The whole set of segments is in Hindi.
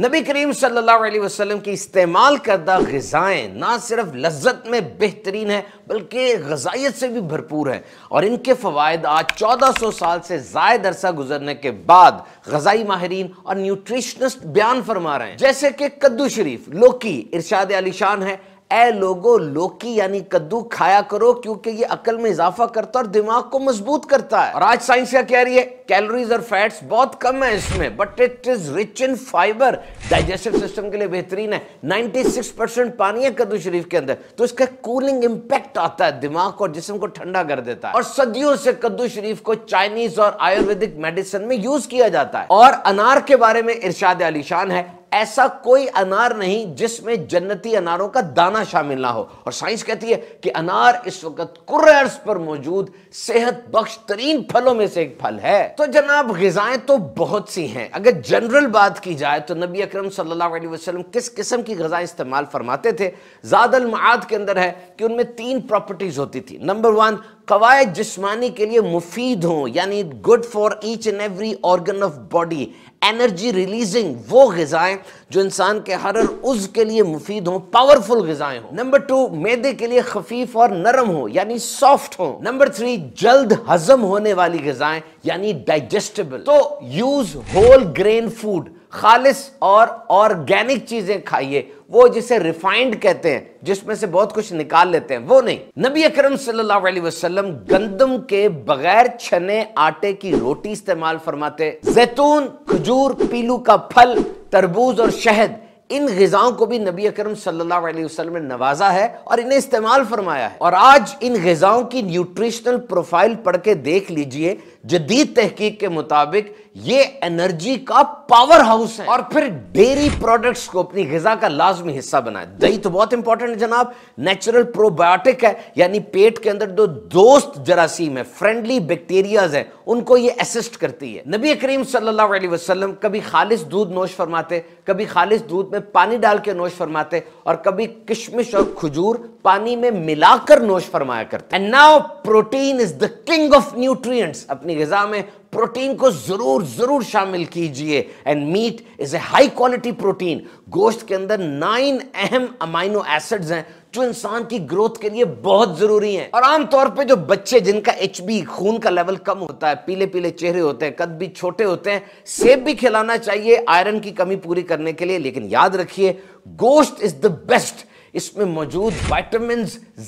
नबी करीम सल्लल्लाहु अलैहि वसल्लम की इस्तेमाल करदा गज़ाएँ ना सिर्फ लज्जत में बेहतरीन है बल्कि गजाइत से भी भरपूर है और इनके फवायद आज चौदह सौ साल से ज़ायद अरसा गुजरने के बाद गजाई माहरीन और न्यूट्रिशनिस्ट बयान फरमा रहे हैं जैसे कि कद्दू शरीफ लोकी इर्शाद अली शान है ए लोगो लोकी यानी कद्दू खाया करो क्योंकि ये अकल में इजाफा करता है और दिमाग को मजबूत करता है और आज साइंस क्या कह रही है कैलोरीज और फैट्स बहुत कम है इसमें but it is rich in fibre digestive system के लिए बेहतरीन है 96 परसेंट पानी है कद्दू शरीफ के अंदर तो इसका कूलिंग इंपैक्ट आता है दिमाग और जिसम को ठंडा कर देता है और सदियों से कद्दू शरीफ को चाइनीज और आयुर्वेदिक मेडिसिन में यूज किया जाता है और अनार के बारे में इर्शाद अलीशान है ऐसा कोई अनार नहीं जिसमें जन्नती अनारों का दाना शामिल ना हो और साइंस कहती है कि अनार इस वक्त कुर्रर्स पर मौजूद सेहत बख्श तरीन फलों में से एक फल है तो जनाब गजाएं तो बहुत सी हैं अगर जनरल बात की जाए तो नबी अक्रम सल्लल्लाहु किस किस्म की गजाएं इस्तेमाल फरमाते थे जादल माद के अंदर है कि उनमें तीन प्रॉपर्टीज होती थी नंबर वन कवायद जिस्मानी के लिए मुफीद हों यानी good for each and every organ of body energy releasing वो गजाएं जो इंसान के हर उज के लिए मुफीद हों पावरफुल गजाएं हों नंबर टू मैदे के लिए खफीफ और नरम हो यानी सॉफ्ट हो नंबर थ्री जल्द हजम होने वाली गजाएं यानी डाइजेस्टेबल तो यूज़ होल ग्रेन फूड खालिस और ऑर्गेनिक चीज़ें खाइए वो जिसे रिफाइंड कहते हैं जिसमें से बहुत कुछ निकाल लेते हैं वो नहीं नबी अकरम सल्लल्लाहु अलैहि वसल्लम गंदम के बगैर छने आटे की रोटी इस्तेमाल फरमाते जैतून खजूर पीलू का फल तरबूज और शहद इन गज़ाओं को भी नबी अकरम सल्लल्लाहु अलैहि वसल्लम ने नवाजा है और इन्हें इस्तेमाल फरमाया है और आज इन गज़ाओं की न्यूट्रिशनल प्रोफाइल पढ़ के देख लीजिए जदीद तहकीक के मुताबिक ये एनर्जी का पावर हाउस है और फिर डेयरी प्रोडक्ट्स को अपनी गजा का लाजमी हिस्सा बनाए दही तो बहुत इंपॉर्टेंट है जनाब नेचुरल प्रोबायोटिक है यानी पेट के अंदर जो दोस्त जरासीम है फ्रेंडली बैक्टीरियाज है उनको ये असिस्ट करती है नबी करीम सल्लल्लाहु अलैहि वसल्लम कभी खालिश दूध नोश फरमाते कभी खालिश दूध में में पानी डाल के नोश फरमाते और कभी किशमिश और खजूर पानी में मिलाकर नोश फरमाया करते and now protein is the king of nutrients अपनी गजा में प्रोटीन को जरूर जरूर शामिल कीजिए and meat is a high quality protein गोश्त के अंदर नाइन अहम अमाइनो एसिड्स हैं जो तो इंसान की ग्रोथ के लिए बहुत जरूरी है और आमतौर पर जो बच्चे जिनका एच खून का लेवल कम होता है पीले पीले चेहरे होते हैं कद भी छोटे होते हैं सेब भी खिलाना चाहिए आयरन की कमी पूरी करने के लिए लेकिन याद रखिए गोश्त इज द बेस्ट इसमें मौजूद वाइटमिन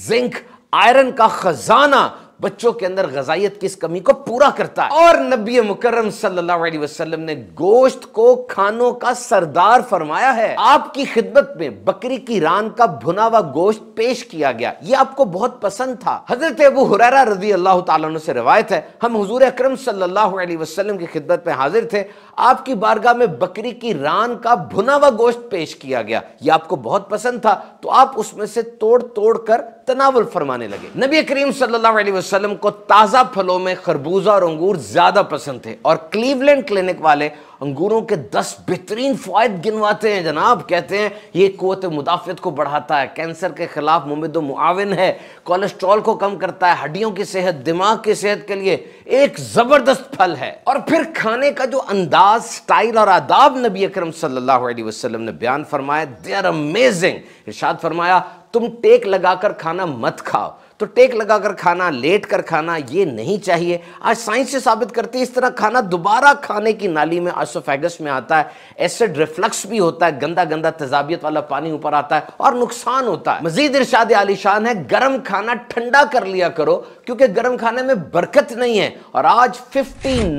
जिंक आयरन का खजाना बच्चों के अंदर गजाइत की इस कमी को पूरा करता है और नबी मुकरम सल्लाम ने गोश्त को खानों का सरदार फरमाया है आपकी खिदमत में बकरी की रान का भुना हुआ गोश्त पेश किया गया ये आपको बहुत पसंद था हजरत अबू हुरारा रजी अल्लाह से रवायत है हम हजूर अक्रम सल्लाम की खिदमत में हाजिर थे आपकी बारगाह में बकरी की रान का भुना हुआ गोश्त पेश किया गया यह आपको बहुत पसंद था तो आप उसमें से तोड़ तोड़ कर तनावल फरमाने लगे नबी करीम सल्लल्लाहु अलैहि वसल्लम को ताज़ा फलों में खरबूजा और अंगूर ज़्यादा पसंद थे और क्लीवलैंड क्लिनिक वाले अंगूरों के दस बेहतरीन फ़ायद गिनवाते हैं जनाब कहते हैं ये क़वत मुदाफियत को बढ़ाता है कैंसर के ख़िलाफ़ मुमद मुआवन है कोलेस्ट्रॉल को कम करता है हड्डियों की सेहत दिमाग की सेहत के लिए एक ज़बरदस्त फल है और फिर खाने का जो अंदाज अंदाज स्टाइल और आदाब नबी अकरम सल्लल्लाहु अलैहि वसल्लम ने बयान फरमाया दे आर अमेजिंग इर्शाद फरमाया तुम टेक लगाकर खाना मत खाओ तो टेक लगाकर खाना लेट कर खाना ये नहीं चाहिए आज साइंस से साबित करती है इस तरह खाना दोबारा खाने की नाली में आसोफेगस में आता है एसिड रिफ्लक्स भी होता है गंदा गंदा तजाबियत वाला पानी ऊपर आता है और नुकसान होता है मजीद इर्शाद आलिशान है गर्म खाना ठंडा कर लिया करो क्योंकि गर्म खाने में बरकत नहीं है और आज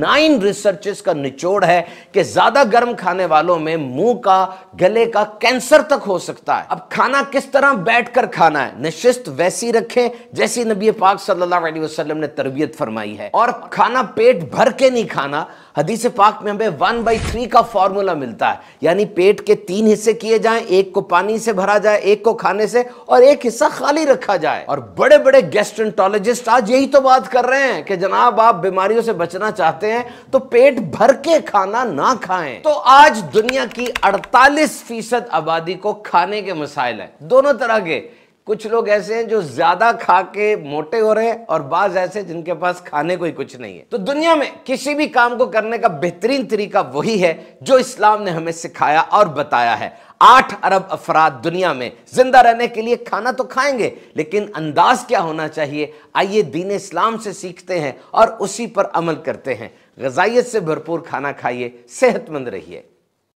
नाइन रिसर्चेस का निचोड़ है कि ज्यादा गर्म खाने वालों में मुंह का गले का कैंसर तक हो सकता है अब खाना किस तरह बैठकर खाना है निश्चित वैसी रखें जैसे नबी पाक सल्लल्लाहु अलैहि वसल्लम ने तरबियत फरमाई है और खाना पेट भर के नहीं खाना हदीस पाक में हमें वन बाई थ्री का फॉर्मूला मिलता है यानी पेट के तीन हिस्से किए जाएं एक को पानी से भरा जाए एक को खाने से और एक हिस्सा खाली रखा जाए और बड़े बड़े गेस्ट्रेंटोलॉजिस्ट आज यही तो बात कर रहे हैं कि जनाब आप बीमारियों से बचना चाहते हैं तो पेट भर के खाना ना खाएं तो आज दुनिया की अड़तालीस आबादी को खाने के मसाइल है दोनों तरह के कुछ लोग ऐसे हैं जो ज्यादा खा के मोटे हो रहे हैं और बाज ऐसे जिनके पास खाने को ही कुछ नहीं है तो दुनिया में किसी भी काम को करने का बेहतरीन तरीका वही है जो इस्लाम ने हमें सिखाया और बताया है आठ अरब अफराद दुनिया में जिंदा रहने के लिए खाना तो खाएंगे लेकिन अंदाज क्या होना चाहिए आइए दीन इस्लाम से सीखते हैं और उसी पर अमल करते हैं गजाइत से भरपूर खाना खाइए सेहतमंद रहिए